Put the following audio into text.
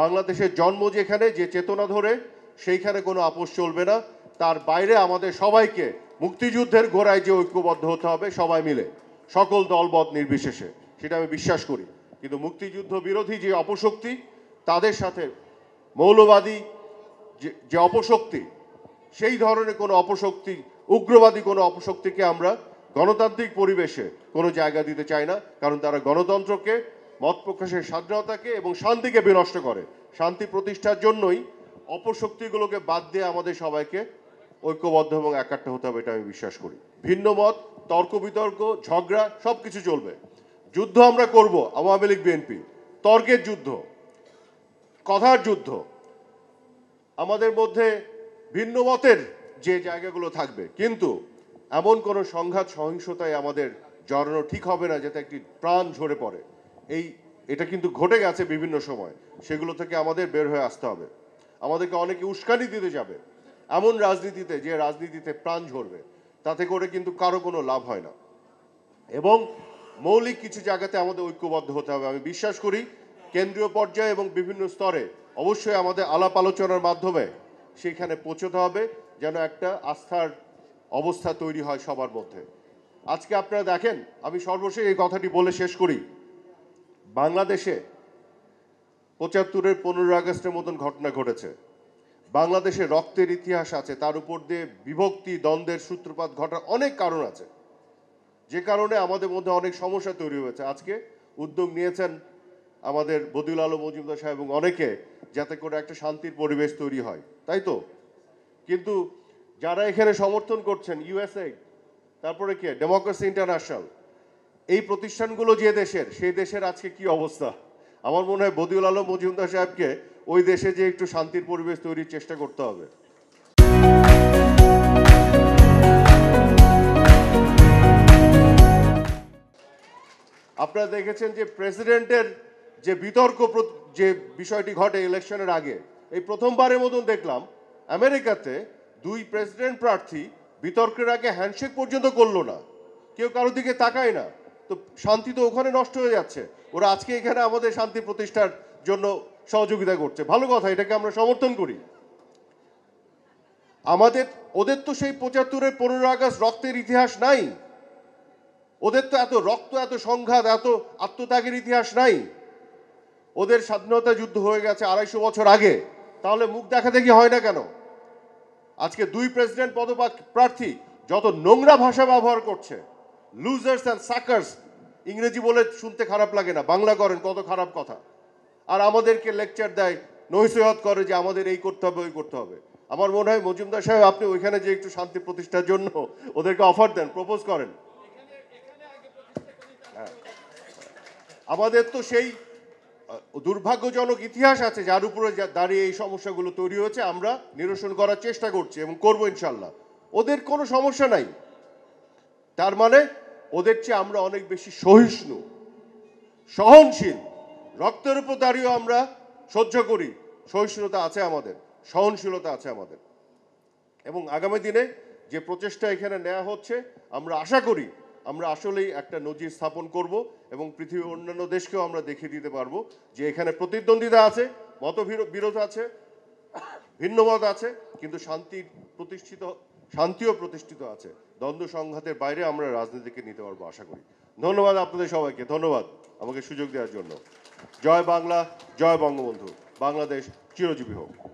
বাংলাদেশের জন্ম যেখানে যে চেতনা ধরে সেইখানে কোনো আপোষ চলবে না তার বাইরে আমাদের সবাইকে মুক্তিযুদ্ধের গোড়ায় যে ঐক্যবদ্ধ হতে হবে সবাই মিলে সকল দলবদ নির্বিশেষে সেটা আমি বিশ্বাস করি কিন্তু মুক্তিযুদ্ধ বিরোধী যে অপশক্তি তাদের সাথে মৌলবাদী যে অপশক্তি সেই ধরনের কোনো অপশক্তি উগ্রবাদী কোনো অপশক্তিকে আমরা গণতান্ত্রিক পরিবেশে কোনো জায়গা দিতে চাই না কারণ তারা গণতন্ত্রকে মত প্রকাশের স্বাধীনতাকে এবং শান্তিকে বিনষ্ট করে শান্তি প্রতিষ্ঠার জন্যই অপশক্তিগুলোকে বাদ দিয়ে আমাদের সবাইকে ঐক্যবদ্ধ এবং একাট্ট হতে হবে এটা আমি বিশ্বাস করি ভিন্ন মত তর্ক বিতর্ক ঝগড়া সব কিছু চলবে যুদ্ধ আমরা করব আওয়ামী লীগ বিএনপি তর্কের যুদ্ধ কথার যুদ্ধ আমাদের মধ্যে ভিন্ন মতের যে জায়গাগুলো থাকবে কিন্তু এমন কোনো সংঘাত সহিংসতায় আমাদের জড়ানো ঠিক হবে না যাতে একটি প্রাণ ঝরে পড়ে এই এটা কিন্তু ঘটে গেছে বিভিন্ন সময় সেগুলো থেকে আমাদের বের হয়ে আসতে হবে আমাদেরকে অনেকে উস্কানি দিতে যাবে এমন রাজনীতিতে যে রাজনীতিতে প্রাণ ঝরবে তাতে করে কিন্তু কারো কোনো লাভ হয় না এবং মৌলিক কিছু জায়গাতে আমাদের ঐক্যবদ্ধ হতে হবে আমি বিশ্বাস করি কেন্দ্রীয় পর্যায়ে এবং বিভিন্ন স্তরে অবশ্যই আমাদের আলাপ আলোচনার মাধ্যমে সেখানে পৌঁছতে হবে যেন একটা আস্থার অবস্থা তৈরি হয় সবার মধ্যে আজকে আপনারা দেখেন আমি সর্বশেষ এই কথাটি বলে শেষ করি বাংলাদেশে পঁচাত্তরের পনেরো আগস্টের মতন ঘটনা ঘটেছে বাংলাদেশে রক্তের ইতিহাস আছে তার উপর দিয়ে বিভক্তি দ্বন্দ্বের সূত্রপাত ঘটার অনেক কারণ আছে যে কারণে আমাদের মধ্যে অনেক সমস্যা তৈরি হয়েছে আজকে উদ্যোগ নিয়েছেন আমাদের বদিউল আলম মজুমদার সাহেব এবং অনেকে যাতে করে একটা শান্তির পরিবেশ তৈরি হয় তাই তো কিন্তু যারা এখানে সমর্থন করছেন ইউএসএ তারপরে কে ডেমোক্রেসি ইন্টারন্যাশনাল এই প্রতিষ্ঠানগুলো যে দেশের সেই দেশের আজকে কি অবস্থা আমার মনে হয় বদিউল আলম মজুমদার সাহেবকে ওই দেশে যে একটু শান্তির পরিবেশ তৈরির চেষ্টা করতে হবে আপনারা দেখেছেন যে প্রেসিডেন্টের যে বিতর্ক যে বিষয়টি ঘটে ইলেকশনের আগে এই প্রথমবারের মতন দেখলাম আমেরিকাতে দুই প্রেসিডেন্ট প্রার্থী বিতর্কের আগে হ্যান্ডশেক পর্যন্ত করলো না কেউ কারোর দিকে তাকায় না তো শান্তি তো ওখানে নষ্ট হয়ে যাচ্ছে ওরা আজকে এখানে আমাদের শান্তি প্রতিষ্ঠার জন্য সহযোগিতা করছে ভালো কথা এটাকে আমরা সমর্থন করি আমাদের ওদের তো সেই পঁচাত্তরের পনেরো আগস্ট রক্তের ইতিহাস নাই ওদের তো এত রক্ত এত সংঘাত এত আত্মত্যাগের ইতিহাস নাই ওদের স্বাধীনতা যুদ্ধ হয়ে গেছে আড়াইশো বছর আগে তাহলে মুখ দেখা দেখি হয় না কেন আজকে দুই প্রেসিডেন্ট পদপ্রার্থী যত নোংরা ভাষা ব্যবহার করছে লুজার্স অ্যান্ড সাকার্স ইংরেজি বলে শুনতে খারাপ লাগে না বাংলা করেন কত খারাপ কথা আর আমাদেরকে লেকচার দেয় নৈসহত করে যে আমাদের এই করতে হবে ওই করতে হবে আমার মনে হয় মজুমদার সাহেব আপনি ওইখানে যে একটু শান্তি প্রতিষ্ঠার জন্য ওদেরকে অফার দেন প্রপোজ করেন হ্যাঁ। আমাদের তো সেই দুর্ভাগ্যজনক ইতিহাস আছে যার উপরে দাঁড়িয়ে এই সমস্যাগুলো তৈরি হয়েছে আমরা নিরসন করার চেষ্টা করছি এবং করবো ইনশাল্লাহ ওদের কোনো সমস্যা নাই তার মানে ওদের চেয়ে আমরা অনেক বেশি সহিষ্ণু সহনশীল রক্তের উপর দাঁড়িয়েও আমরা সহ্য করি সহিষ্ণুতা আছে আমাদের সহনশীলতা আছে আমাদের এবং আগামী দিনে যে প্রচেষ্টা এখানে নেওয়া হচ্ছে আমরা আশা করি আমরা আসলেই একটা নজির স্থাপন করব এবং পৃথিবীর অন্যান্য দেশকেও আমরা দেখিয়ে দিতে পারবো যে এখানে প্রতিদ্বন্দ্বিতা আছে মতবিরোধ আছে ভিন্নমত আছে কিন্তু শান্তি প্রতিষ্ঠিত শান্তিও প্রতিষ্ঠিত আছে দ্বন্দ্ব সংঘাতের বাইরে আমরা রাজনীতিকে নিতে পারবো আশা করি ধন্যবাদ আপনাদের সবাইকে ধন্যবাদ আমাকে সুযোগ দেওয়ার জন্য জয় বাংলা জয় বঙ্গবন্ধু বাংলাদেশ চিরজীবী হোক